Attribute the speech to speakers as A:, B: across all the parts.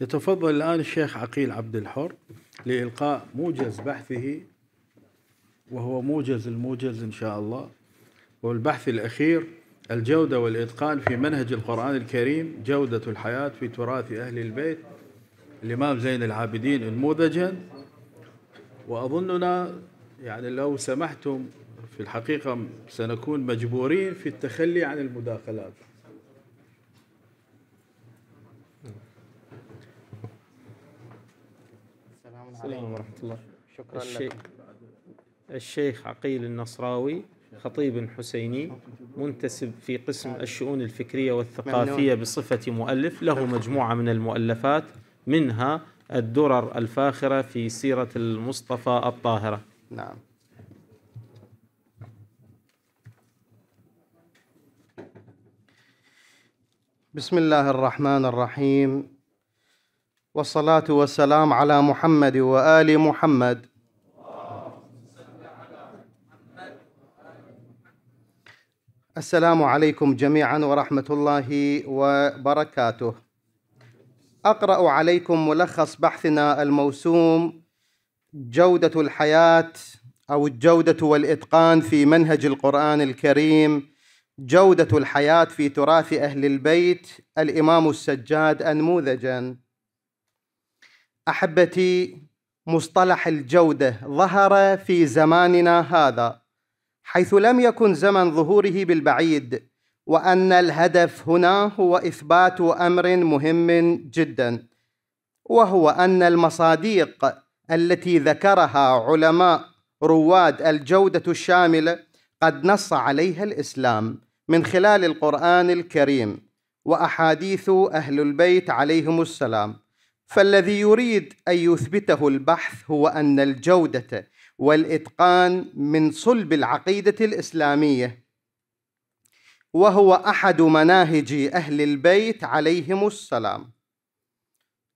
A: يتفضل الآن الشيخ عقيل عبد الحر لإلقاء موجز بحثه وهو موجز الموجز إن شاء الله والبحث الأخير الجودة والإتقان في منهج القرآن الكريم جودة الحياة في تراث أهل البيت الإمام زين العابدين انموذجا وأظننا يعني لو سمحتم في الحقيقة سنكون مجبورين في التخلي عن المداخلات السلام عليكم ورحمة الله شكرا الشيخ لكم الشيخ عقيل النصراوي خطيب حسيني منتسب في قسم الشؤون الفكرية والثقافية بصفة مؤلف له مجموعة من المؤلفات منها الدرر الفاخرة في سيرة المصطفى الطاهرة نعم بسم الله الرحمن الرحيم والصلاة والسلام على محمد وآل محمد السلام عليكم جميعا ورحمة الله وبركاته أقرأ عليكم ملخص بحثنا الموسوم جودة الحياة أو الجودة والإتقان في منهج القرآن الكريم جودة الحياة في تراث أهل البيت الإمام السجاد أنموذجاً احبتي مصطلح الجوده ظهر في زماننا هذا حيث لم يكن زمن ظهوره بالبعيد وان الهدف هنا هو اثبات امر مهم جدا وهو ان المصادق التي ذكرها علماء رواد الجوده الشامله قد نص عليها الاسلام من خلال القران الكريم واحاديث اهل البيت عليهم السلام فالذي يريد ان يثبته البحث هو ان الجوده والاتقان من صلب العقيده الاسلاميه وهو احد مناهج اهل البيت عليهم السلام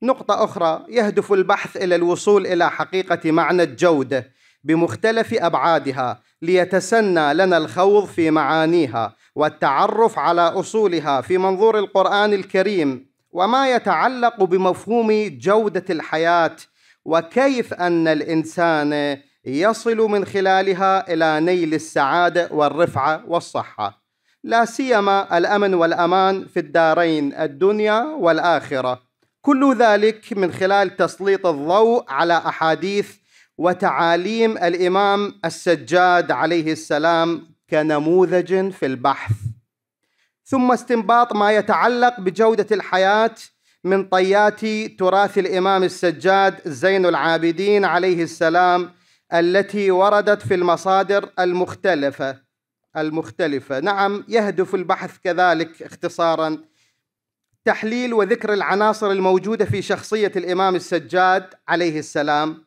A: نقطه اخرى يهدف البحث الى الوصول الى حقيقه معنى الجوده بمختلف ابعادها ليتسنى لنا الخوض في معانيها والتعرف على اصولها في منظور القران الكريم وما يتعلق بمفهوم جودة الحياة وكيف أن الإنسان يصل من خلالها إلى نيل السعادة والرفعة والصحة لا سيما الأمن والأمان في الدارين الدنيا والآخرة كل ذلك من خلال تسليط الضوء على أحاديث وتعاليم الإمام السجاد عليه السلام كنموذج في البحث ثم استنباط ما يتعلق بجودة الحياة من طيات تراث الإمام السجاد زين العابدين عليه السلام التي وردت في المصادر المختلفة المختلفة نعم يهدف البحث كذلك اختصارا تحليل وذكر العناصر الموجودة في شخصية الإمام السجاد عليه السلام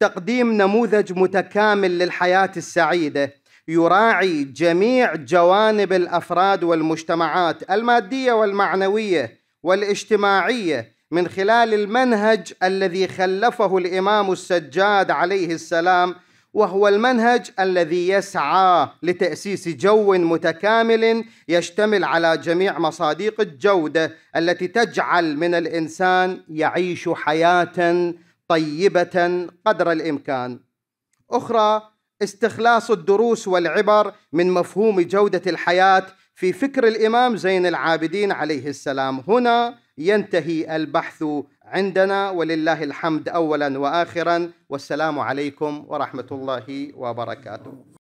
A: تقديم نموذج متكامل للحياة السعيدة يراعي جميع جوانب الافراد والمجتمعات الماديه والمعنويه والاجتماعيه من خلال المنهج الذي خلفه الامام السجاد عليه السلام وهو المنهج الذي يسعى لتأسيس جو متكامل يشتمل على جميع مصاديق الجودة التي تجعل من الإنسان يعيش حياة طيبة قدر الإمكان. أخرى استخلاص الدروس والعبر من مفهوم جودة الحياة في فكر الإمام زين العابدين عليه السلام هنا ينتهي البحث عندنا ولله الحمد أولا وآخرا والسلام عليكم ورحمة الله وبركاته